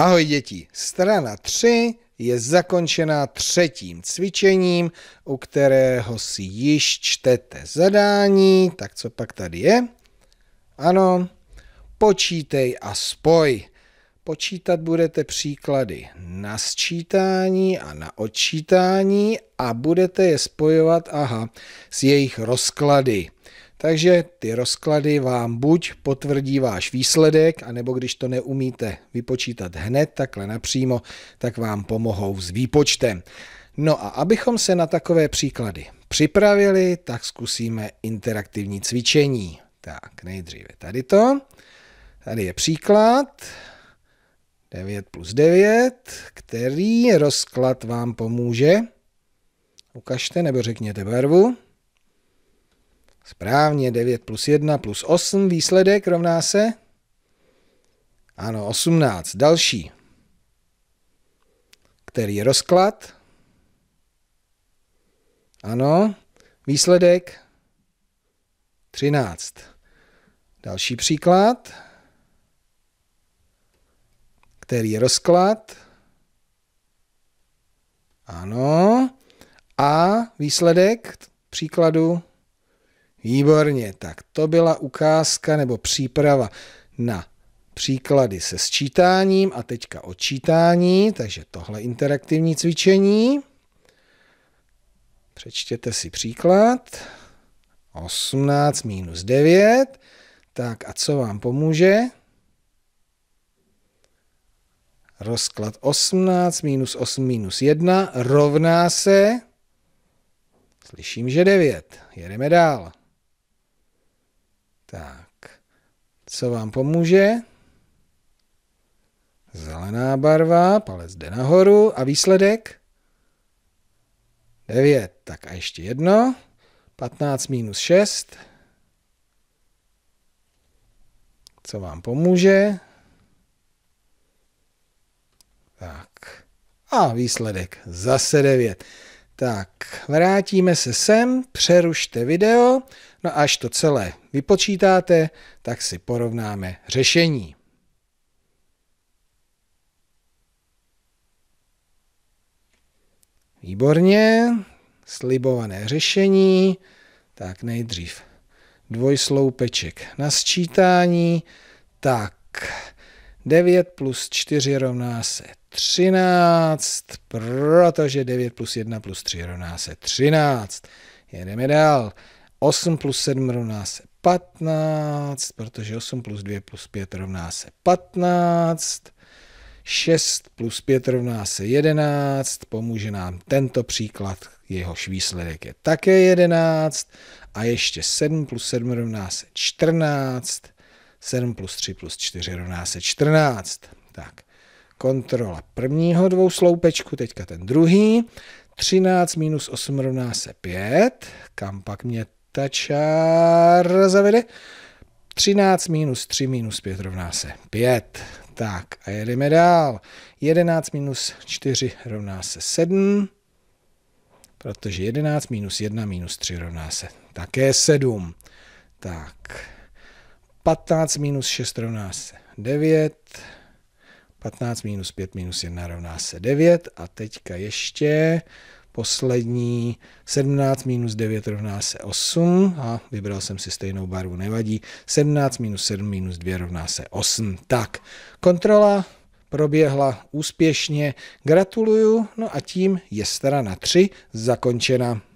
Ahoj děti, strana 3 je zakončena třetím cvičením, u kterého si již čtete zadání. Tak co pak tady je? Ano, počítej a spoj. Počítat budete příklady na sčítání a na odčítání a budete je spojovat aha, s jejich rozklady. Takže ty rozklady vám buď potvrdí váš výsledek, anebo když to neumíte vypočítat hned, takhle napřímo, tak vám pomohou s výpočtem. No a abychom se na takové příklady připravili, tak zkusíme interaktivní cvičení. Tak, nejdříve tady to. Tady je příklad. 9 plus 9, který rozklad vám pomůže? Ukažte nebo řekněte barvu. Správně, 9 plus 1 plus 8, výsledek rovná se? Ano, 18. Další. Který je rozklad? Ano, výsledek 13. Další příklad. Který je rozklad? Ano. A výsledek příkladu Výborně, tak to byla ukázka nebo příprava na příklady se sčítáním a teďka odčítání, takže tohle interaktivní cvičení. Přečtěte si příklad. 18 minus 9. Tak a co vám pomůže? Rozklad 18 minus 8 minus 1 rovná se, slyším, že 9. Jedeme dál. Tak, co vám pomůže? Zelená barva, palec jde nahoru a výsledek? 9. Tak a ještě jedno. 15 minus 6. Co vám pomůže? Tak. A výsledek zase 9. Tak, vrátíme se sem, přerušte video, no až to celé vypočítáte, tak si porovnáme řešení. Výborně, slibované řešení, tak nejdřív dvojsloupeček na sčítání, tak 9 plus 4 rovná se 13, protože 9 plus 1 plus 3 rovná se 13. Jedeme dál. 8 plus 7 rovná se 15, protože 8 plus 2 plus 5 rovná se 15. 6 plus 5 rovná se 11, pomůže nám tento příklad, jehož výsledek je také 11 a ještě 7 plus 7 rovná se 14, 7 plus 3 plus 4 rovná se 14. Tak, kontrola prvního dvou sloupečku, teďka ten druhý. 13 minus 8 rovná se 5. Kam pak mě ta čára zavede? 13 minus 3 minus 5 rovná se 5. Tak a jedeme dál. 11 minus 4 rovná se 7, protože 11 minus 1 minus 3 rovná se také 7. Tak 15 minus 6 rovná se 9. 15 minus 5 minus 1 rovná se 9 a teďka ještě poslední 17 minus 9 rovná se 8 a vybral jsem si stejnou barvu, nevadí. 17 minus 7 minus 2 rovná se 8. Tak, kontrola proběhla úspěšně, gratuluju, no a tím je strana 3 zakončena.